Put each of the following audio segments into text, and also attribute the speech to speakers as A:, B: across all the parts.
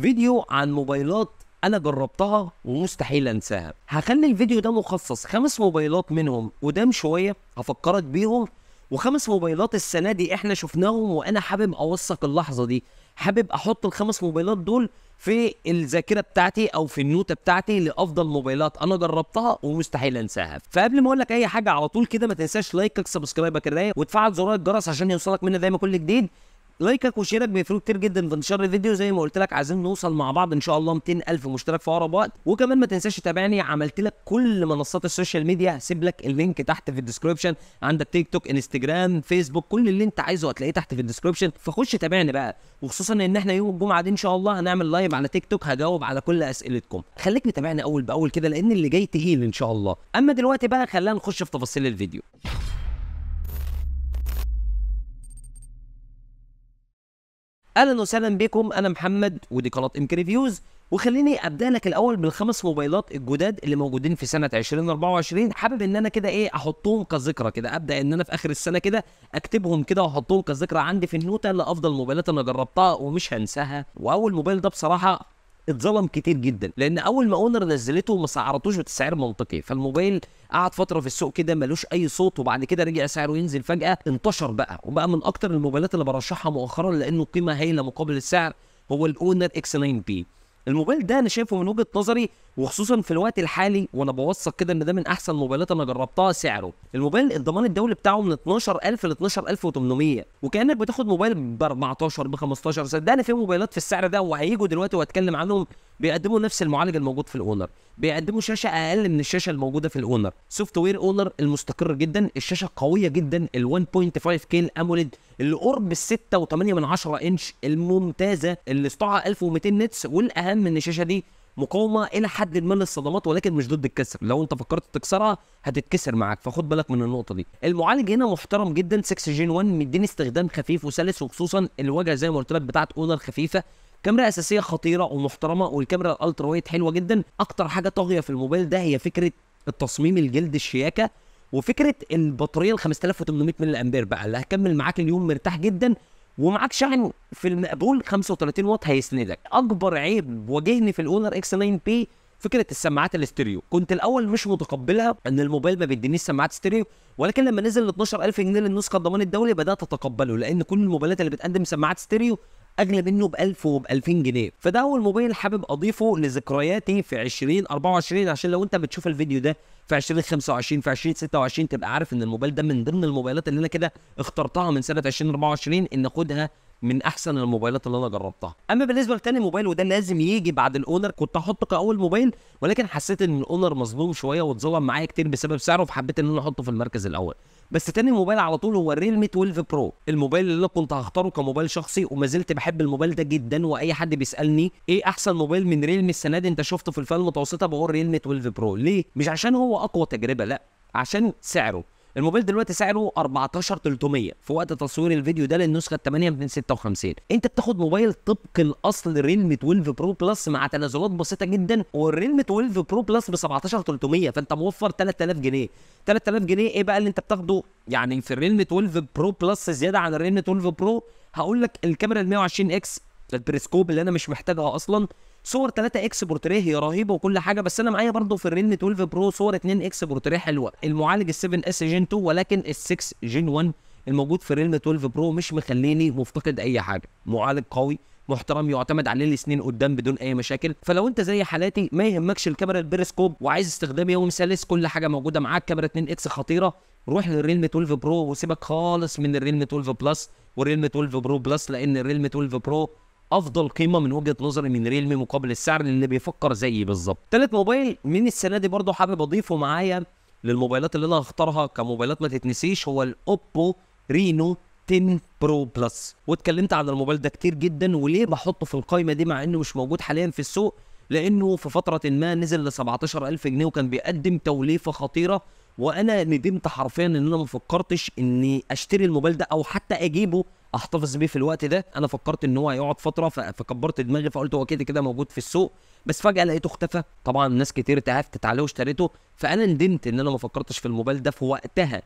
A: فيديو عن موبايلات انا جربتها ومستحيل انساها هخلي الفيديو ده مخصص خمس موبايلات منهم قدام شويه هفكرك بيهم وخمس موبايلات السنه دي احنا شفناهم وانا حابب اوثق اللحظه دي حابب احط الخمس موبايلات دول في الذاكره بتاعتي او في النوته بتاعتي لافضل موبايلات انا جربتها ومستحيل انساها فقبل ما اقول لك اي حاجه على طول كده ما تنساش لايكك سبسكرايب كده وتفعل زرار الجرس عشان يوصلك منا دايما كل جديد لايكك وشيرك بيفرق كتير جدا في انتشار الفيديو زي ما قلت لك عايزين نوصل مع بعض ان شاء الله 200000 مشترك في اقرب وقت وكمان ما تنساش تتابعني عملت لك كل منصات السوشيال ميديا هسيب لك اللينك تحت في الديسكربشن عندك تيك توك انستجرام فيسبوك كل اللي انت عايزه هتلاقيه تحت في الديسكربشن فخش تابعني بقى وخصوصا ان احنا يوم الجمعه دي ان شاء الله هنعمل لايف على تيك توك هجاوب على كل اسئلتكم خليك متابعني اول باول كده لان اللي جاي تقيل ان شاء الله اما دلوقتي بقى خلينا نخش في تفاصيل الفيديو اهلا وسهلا بكم انا محمد ودي قناه ام ريفيوز وخليني ابدا لك الاول بالخمس موبايلات الجداد اللي موجودين في سنه 2024 حابب ان انا كده ايه احطهم كذكرى كده ابدا ان انا في اخر السنه كده اكتبهم كده واحطهم كذكرى عندي في النوته لافضل موبايلات انا جربتها ومش هنساها واول موبايل ده بصراحه اتظلم كتير جدا لان اول ما اونر نزلته ما سعرتوش بسعر منطقي فالموبايل قعد فتره في السوق كده ملوش اي صوت وبعد كده رجع سعره ينزل فجاه انتشر بقى وبقى من اكتر الموبايلات اللي برشحها مؤخرا لانه قيمه هايله مقابل السعر هو الاونر اكس 9 بي الموبايل ده انا شايفه من وجهه نظري وخصوصا في الوقت الحالي وانا بوثق كده ان ده من احسن الموبايلات انا جربتها سعره الموبايل الضمان الدولي بتاعه من 12000 ل 12800 وكانك بتاخد موبايل ب 14 ب 15 صدقني في موبايلات في السعر ده وهيجوا دلوقتي وهتكلم عنهم بيقدموا نفس المعالج الموجود في الاونر بيقدموا شاشه اقل من الشاشه الموجوده في الاونر سوفت وير اونر المستقر جدا الشاشه قويه جدا ال 1.5 كي الاموليد اللي قرب ال 6.8 من انش الممتازه اللي سطوعها 1200 نتس والاهم ان الشاشه دي مقاومه الى حد ما للصدمات ولكن مش ضد الكسر لو انت فكرت تكسرها هتتكسر معاك فخد بالك من النقطه دي المعالج هنا محترم جدا 6 جين 1 مديني استخدام خفيف وسلس وخصوصا الواجهه زي ما قلت لك بتاعه اونر خفيفه كاميرا اساسيه خطيره ومحترمه والكاميرا الالترا وايد حلوه جدا اكتر حاجه طاغيه في الموبايل ده هي فكره التصميم الجلد الشياكه وفكره البطاريه ال 5800 ملي امبير بقى اللي هكمل معاك اليوم مرتاح جدا ومعاك شحن في المقبول 35 واط هيسندك اكبر عيب واجهني في الاونر اكس 9 بي فكره السماعات الاستيريو كنت الاول مش متقبلها ان الموبايل ما بيدينيش سماعات استيريو ولكن لما نزل ل 12000 جنيه للنسخه الضمان الدولي بدات اتقبله لان كل الموبايلات اللي بتقدم سماعات استيريو اغلى منه ب 1000 وب 2000 جنيه فده اول موبايل حابب اضيفه لذكرياتي في 2024 عشان لو انت بتشوف الفيديو ده في 2025 في 2026 تبقى عارف ان الموبايل ده من ضمن الموبايلات اللي انا كده اخترتها من سنه 2024 ان اخدها من احسن الموبايلات اللي انا جربتها اما بالنسبه لتاني موبايل وده لازم يجي بعد الاونر كنت احطه كاول موبايل ولكن حسيت ان الاونر مظلوم شويه واتظلم معايا كتير بسبب سعره فحبيت ان انا احطه في المركز الاول بس تاني موبايل على طول هو ريلمي 12 برو الموبايل اللي انا كنت هختاره كموبايل شخصي وما زلت بحب الموبايل ده جدا واي حد بيسالني ايه احسن موبايل من ريلمي السنه دي انت شفته في الفئه المتوسطه بقول ريلمي 12 برو ليه مش عشان هو اقوى تجربه لا عشان سعره الموبايل دلوقتي سعره 14300 في وقت تصوير الفيديو ده للنسخه 8 256 انت بتاخد موبايل طبق الاصل ريلم 12 برو بلس مع تنازلات بسيطه جدا والريلم 12 برو بلس ب 17300 فانت موفر 3000 جنيه 3000 جنيه ايه بقى اللي انت بتاخده يعني في الريلم 12 برو بلس زياده عن الريلم 12 برو هقول لك الكاميرا ال 120 اكس البريسكوب اللي انا مش محتاجها اصلا صور 3 اكس بورتريه هي رهيبه وكل حاجه بس انا معايا برضه في الريلمي 12 برو صور 2 اكس بورتريه حلوه المعالج ال 7 اس جين 2 ولكن ال 6 جين 1 الموجود في الريلمي 12 برو مش مخليني مفتقد اي حاجه معالج قوي محترم يعتمد عليه الاثنين قدام بدون اي مشاكل فلو انت زي حالاتي ما يهمكش الكاميرا البيرسكوب وعايز استخدام يوم سلس كل حاجه موجوده معاك كاميرا 2 اكس خطيره روح للريلم 12 برو وسيبك خالص من الريلم 12 بلس والريلم 12 برو بلس لان الريلم 12 برو افضل قيمه من وجهه نظري من ريلمي مقابل السعر للي بيفكر زيي بالظبط ثالث موبايل من السنه دي برضه حابب اضيفه معايا للموبايلات اللي انا هختارها كموبايلات ما تتنسيش هو الاوبو رينو 10 برو بلس واتكلمت عن الموبايل ده كتير جدا وليه بحطه في القائمه دي مع انه مش موجود حاليا في السوق لانه في فتره ما نزل ل 17000 جنيه وكان بيقدم توليفه خطيره وانا ندمت حرفيا ان انا ما فكرتش اني اشتري الموبايل ده او حتى اجيبه احتفظ بيه في الوقت ده انا فكرت ان هو هيقعد فتره فكبرت دماغي فقلت هو كده كده موجود في السوق بس فجاه لقيته اختفى طبعا ناس كتير اتهفتت عليه واشتريته فانا ندمت ان انا ما فكرتش في الموبايل ده في وقتها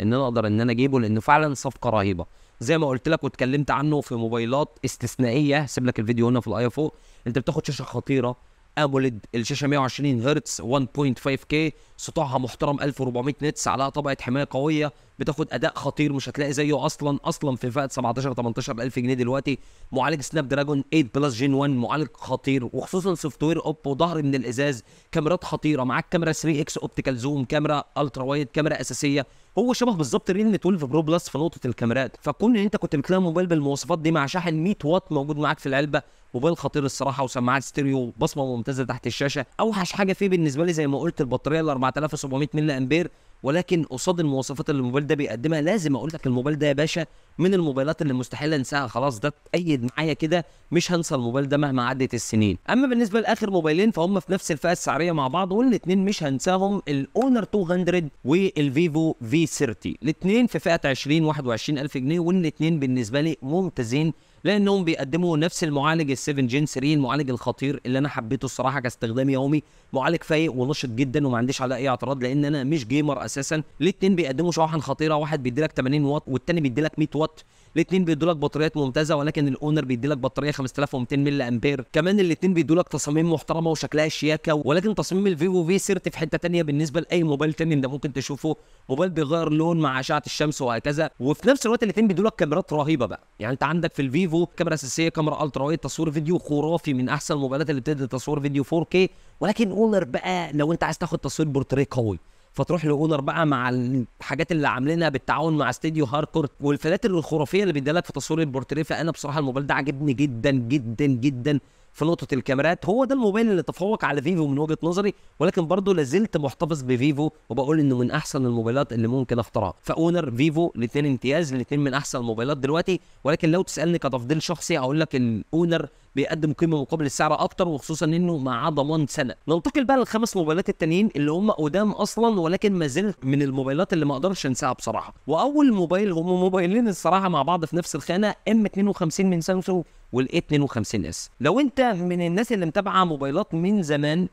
A: ان انا اقدر ان انا اجيبه لانه فعلا صفقه رهيبه زي ما قلت لك واتكلمت عنه في موبايلات استثنائيه سيب لك الفيديو هنا في الاي فوق انت بتاخد شاشه خطيره اموليد الشاشه 120 هرتز 1.5 كي سطوعها محترم 1400 نتس عليها طبقه حمايه قويه بتاخد اداء خطير مش هتلاقي زيه اصلا اصلا في فئه 17 18 الف جنيه دلوقتي معالج سناب دراجون 8 بلس جين 1 معالج خطير وخصوصا سوفت وير اوب وظهر من الازاز كاميرات خطيره معاك كاميرا 3 اكس اوبتيكال زوم كاميرا الترا وايد كاميرا اساسيه هو شبه بالظبط ريلمي 12 برو بلس في نقطه الكاميرات فكون ان انت كنت بتلاقي موبايل بالمواصفات دي مع شاحن 100 واط موجود معاك في العلبه موبايل خطير الصراحه وسماعات ستيريو بصمه ممتازه تحت الشاشه اوحش حاجه فيه بالنسبه لي زي ما قلت البطاريه ال 4700 ملي امبير ولكن قصاد المواصفات اللي الموبايل ده بيقدمها لازم اقول لك الموبايل ده يا باشا من الموبايلات اللي مستحيل انساها خلاص ده تأيد معايا كده مش هنسى الموبايل ده مهما عدت السنين اما بالنسبه لاخر موبايلين فهم في نفس الفئه السعريه مع بعض والاثنين مش هنساهم الاونر 200 والفيفو في 30 الاثنين في فئه 20 21000 جنيه والاثنين بالنسبه لي ممتازين لانهم بيقدموا نفس المعالج ال7 جين 3 المعالج الخطير اللي انا حبيته الصراحه كاستخدام يومي معالج فايق ونشط جدا وما عنديش عليه اي اعتراض لان انا مش جيمر اساسا الاثنين بيقدموا شواحن خطيره واحد بيديلك 80 واط بيدي بيديلك 100 واط الاثنين بيدوا لك بطاريات ممتازه ولكن الاونر بيدي لك بطاريه 5200 ملي امبير كمان الاثنين بيدوا لك تصاميم محترمه وشكلها شياكه ولكن تصميم الفيفو في سيرت في حته ثانيه بالنسبه لاي موبايل ثاني انت ممكن تشوفه موبايل بيغير لون مع اشعه الشمس وهكذا وفي نفس الوقت الاثنين بيدوا لك كاميرات رهيبه بقى يعني انت عندك في الفيفو فيفو كاميرا اساسيه كاميرا الترا وايد تصوير فيديو خرافي من احسن الموبايلات اللي بتدي تصوير فيديو 4K ولكن اونر بقى لو انت عايز تاخد تصوير بورتريه قوي فتروح لاونر بقى مع الحاجات اللي عاملينها بالتعاون مع استديو هاركور والفلاتر الخرافيه اللي بيديها لك في تصوير البورتريه فانا بصراحه الموبايل ده عجبني جدا جدا جدا في نقطه الكاميرات هو ده الموبايل اللي تفوق على فيفو من وجهه نظري ولكن برضه لازلت محتفظ بفيفو وبقول انه من احسن الموبايلات اللي ممكن اختارها فاونر فيفو الاثنين امتياز الاثنين من احسن الموبايلات دلوقتي ولكن لو تسالني كتفضيل شخصي اقول لك الاونر بيقدم قيمه مقابل السعر اكتر وخصوصا انه مع ضمان سنه ننتقل بقى للخمس موبايلات التانيين اللي هم قدام اصلا ولكن ما زلت من الموبايلات اللي ما اقدرش انساها بصراحه واول موبايل هم موبايلين الصراحه مع بعض في نفس الخانه ام 52 من سامسونج والاي 52 اس لو انت من الناس اللي متابعه موبايلات من زمان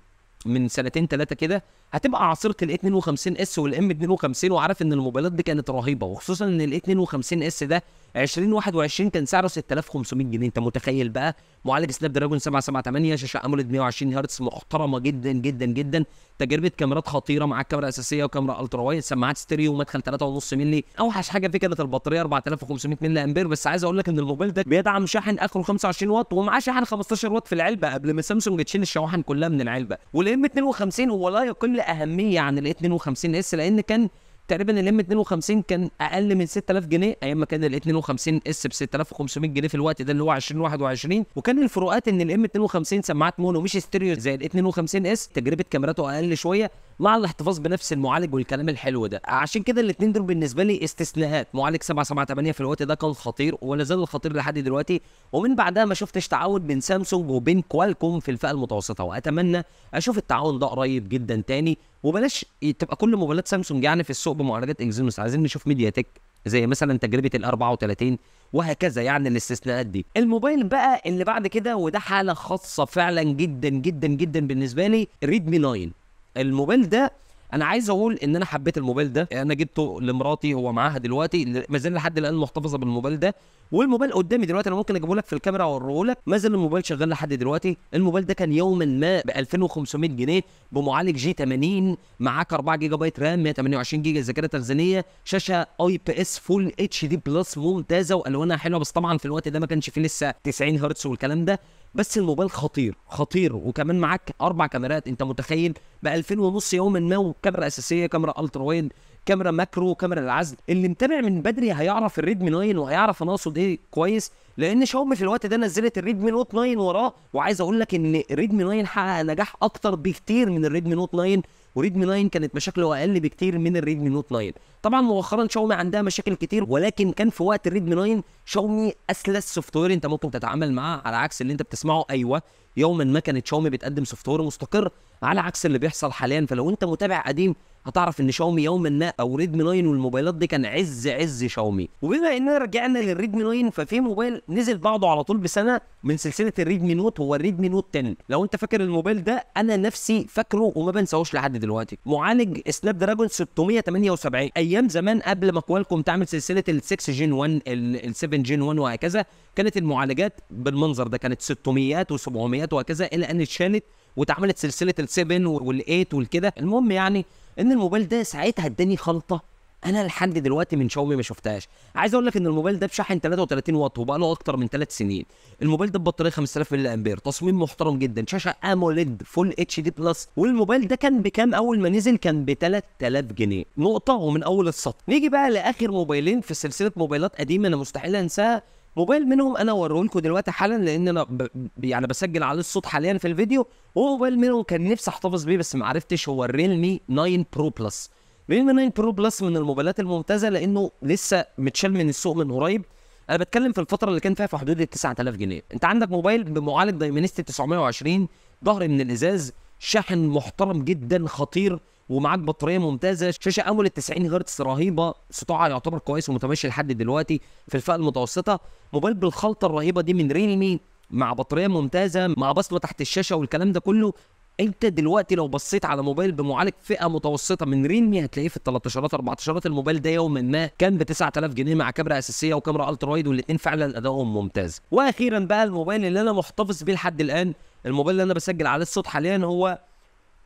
A: من سنتين ثلاثه كده هتبقى عاصرت ال 52 إيه اس والام 52 وعارف ان الموبايلات دي كانت رهيبه وخصوصا ان ال 52 إيه اس ده 2021 كان سعره 6500 جنيه انت متخيل بقى معالج سناب دراجون 778 شاشه اموليد 120 هرتز محترمه جدا جدا جدا تجربه كاميرات خطيره معاك كاميرا اساسيه وكاميرا الترا وايد سماعات ستيريو ومدخل 3.5 مللي اوحش حاجه كانت البطاريه 4500 مللي امبير بس عايز اقول لك ان الموبايل ده بيدعم شاحن اخره 25 واط ومعاه شاحن 15 واط في العلبه قبل ما سامسونج تشيل الشواحن كلها من العلبه والام 52 هو لا يقل اهميه عن ال 52 اس لان كان تقريبا الام 52 كان اقل من 6000 جنيه ايام ما كان ال 52 اس ب 6500 جنيه في الوقت ده اللي هو 2021 وكان الفروقات ان الام 52 سماعات مونو مش ستيريو زي ال 52 اس تجربه كاميراته اقل شويه مع الاحتفاظ بنفس المعالج والكلام الحلو ده عشان كده الاثنين دول بالنسبه لي استثناءات معالج 778 في الوقت ده كان خطير ولا زال خطير لحد دلوقتي ومن بعدها ما شفتش تعاون بين سامسونج وبين كوالكوم في الفئه المتوسطه واتمنى اشوف التعاون ده قريب جدا تاني وبلاش تبقى كل موبايلات سامسونج يعني في السوق بمعالجات اكزينوس عايزين نشوف ميديا تك زي مثلا تجربه ال 34 وهكذا يعني الاستثناءات دي الموبايل بقى اللي بعد كده وده حاله خاصه فعلا جدا جدا جدا بالنسبه لي ريدمي 9 الموبايل ده انا عايز اقول ان انا حبيت الموبايل ده انا جبته لمراتي هو معاها دلوقتي ما زال لحد الان محتفظه بالموبايل ده والموبايل قدامي دلوقتي انا ممكن اجيبه لك في الكاميرا واوريه لك ما زال الموبايل شغال لحد دلوقتي الموبايل ده كان يوما ما ب 2500 جنيه بمعالج جي 80 معاك 4 جيجا بايت رام 128 جيجا ذاكره تخزينيه شاشه اي بي اس فول اتش دي بلس ممتازه والوانها حلوه بس طبعا في الوقت ده ما كانش فيه لسه 90 هرتز والكلام ده بس الموبايل خطير خطير وكمان معاك اربع كاميرات انت متخيل ب 2000 ونص يوما ما وكاميرا اساسيه كاميرا الترا وايد كاميرا ماكرو كاميرا العزل اللي متابع من بدري هيعرف الريدمي 9 وهيعرف انا اقصد ايه كويس لان شاومي في الوقت ده نزلت الريدمي نوت 9 وراه وعايز اقول لك ان الريدمي 9 حقق نجاح اكتر بكتير من الريدمي نوت 9 وريدمي 9 كانت مشاكله اقل بكتير من الريدمي نوت 9 طبعا مؤخرا شاومي عندها مشاكل كتير ولكن كان في وقت الريدمي 9 شاومي اسلس سوفت وير انت ممكن تتعامل معاه على عكس اللي انت بتسمعه ايوه يوما ما كانت شاومي بتقدم سوفت وير مستقر على عكس اللي بيحصل حاليا فلو انت متابع قديم هتعرف ان شاومي يوما ما او ريدمي 9 والموبايلات دي كان عز عز شاومي وبما اننا رجعنا للريدمي 9 ففي موبايل نزل بعده على طول بسنه من سلسله الريدمي نوت هو الريدمي نوت 10 لو انت فاكر الموبايل ده انا نفسي فاكره وما بنساهوش لحد دلوقتي معالج سناب دراجون 678 ايام زمان قبل ما كوالكوم تعمل سلسله ال 6 جين 1 ال 7 جين 1 وهكذا كانت المعالجات بالمنظر ده كانت 600 و700 وهكذا الى ان اتشالت واتعملت سلسله ال 7 وال 8 والكده المهم يعني ان الموبايل ده ساعتها اداني خلطه انا لحد دلوقتي من شاومي ما شفتهاش عايز اقول لك ان الموبايل ده بشاحن 33 واط وبقى له اكتر من 3 سنين الموبايل ده ببطاريه 5000 ملي امبير تصميم محترم جدا شاشه اموليد فول اتش دي بلس والموبايل ده كان بكام اول ما نزل كان ب 3000 جنيه نقطه ومن اول السطر نيجي بقى لاخر موبايلين في سلسله موبايلات قديمه انا مستحيل انساها موبايل منهم انا اوريه لكم دلوقتي حالا لان انا ب... يعني بسجل عليه الصوت حاليا في الفيديو وموبايل منهم كان نفسي احتفظ بيه بس ما عرفتش هو الريلمي 9 برو بلس ريلمي 9 برو بلس من الموبايلات الممتازه لانه لسه متشال من السوق من قريب انا بتكلم في الفتره اللي كان فيها في حدود ال 9000 جنيه انت عندك موبايل بمعالج دايمنستي 920 ظهر من الازاز شاحن محترم جدا خطير ومعاك بطاريه ممتازه شاشه اموليد 90 هرتز رهيبه سطوعها يعتبر كويس ومتماشي لحد دلوقتي في الفئه المتوسطه موبايل بالخلطه الرهيبه دي من ريلمي مع بطاريه ممتازه مع بصمه تحت الشاشه والكلام ده كله انت دلوقتي لو بصيت على موبايل بمعالج فئه متوسطه من ريلمي هتلاقيه في ال 13 14 الموبايل ده يوما ما كان ب 9000 جنيه مع كاميرا اساسيه وكاميرا الترا وايد والاثنين فعلا ادائهم ممتاز واخيرا بقى الموبايل اللي انا محتفظ بيه لحد الان الموبايل اللي انا بسجل عليه الصوت حاليا هو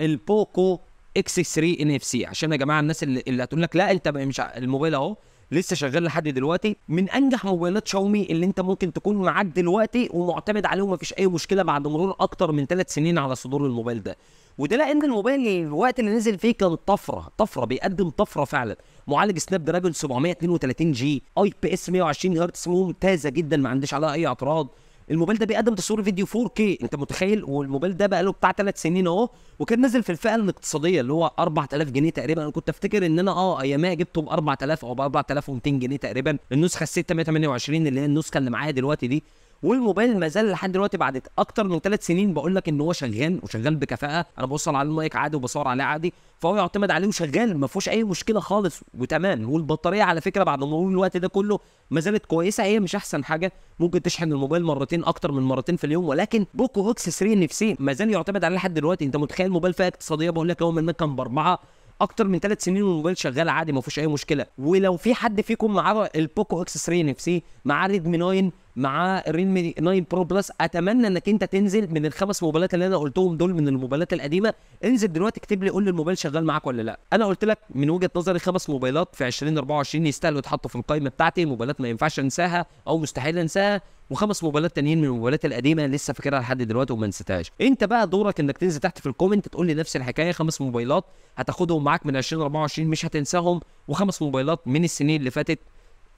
A: البوكو اكس 3 ان اف سي عشان يا جماعه الناس اللي, اللي هتقول لك لا انت مش الموبايل اهو لسه شغال لحد دلوقتي من انجح موبايلات شاومي اللي انت ممكن تكون معاك دلوقتي ومعتمد عليه ومفيش اي مشكله بعد مرور اكتر من ثلاث سنين على صدور الموبايل ده وده لان الموبايل الوقت اللي نزل فيه كان طفره طفره بيقدم طفره فعلا معالج سناب دراجون 732 جي اي بي اس 120 هرتز ممتازه جدا ما عنديش عليها اي اعتراض الموبايل ده بيقدم تصوير فيديو 4K انت متخيل والموبايل ده بقى له بتاع ثلاث سنين اهو وكان نازل في الفئه الاقتصاديه اللي هو 4000 جنيه تقريبا انا كنت افتكر ان انا اه ايامها جبته ب 4000 او ب 4200 جنيه تقريبا النسخه 628 اللي هي النسخه اللي معايا دلوقتي دي والموبايل ما زال لحد دلوقتي بعد اكتر من ثلاث سنين بقول لك ان هو شغال وشغال بكفاءه انا بوصل على المايك عادي وبصور عليه عادي فهو يعتمد عليه وشغال ما فيهوش اي مشكله خالص وتمام والبطاريه على فكره بعد مرور الوقت ده كله ما زالت كويسه هي مش احسن حاجه ممكن تشحن الموبايل مرتين اكتر من مرتين في اليوم ولكن بوكو اكس 3 نفسي ما زال يعتمد عليه لحد دلوقتي انت متخيل موبايل فيها اقتصاديه بقول لك هو من كان باربعه اكتر من ثلاث سنين والموبايل شغال عادي ما فيهوش اي مشكله ولو في حد فيكم معاه البوكو اكس 3 نفسي معاه ريدمي 9 مع ريلمي 9 برو بلس اتمنى انك انت تنزل من الخمس موبايلات اللي انا قلتهم دول من الموبايلات القديمه انزل دلوقتي اكتب لي قول لي الموبايل شغال معاك ولا لا انا قلت لك من وجهه نظري خمس موبايلات في 2024 يستاهلوا يتحطوا في القائمه بتاعتي موبايلات ما ينفعش انساها او مستحيل انساها وخمس موبايلات تانيين من الموبايلات القديمه لسه فاكرها لحد دلوقتي وما نسيتهاش انت بقى دورك انك تنزل تحت في الكومنت تقول لي نفس الحكايه خمس موبايلات هتاخدهم معاك من 2024 مش هتنساهم وخمس موبايلات من السنين اللي فاتت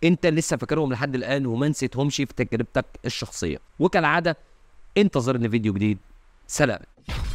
A: انت لسه فاكرهم لحد الان وما نسيتهمش في تجربتك الشخصيه وكالعاده انتظرني فيديو جديد سلام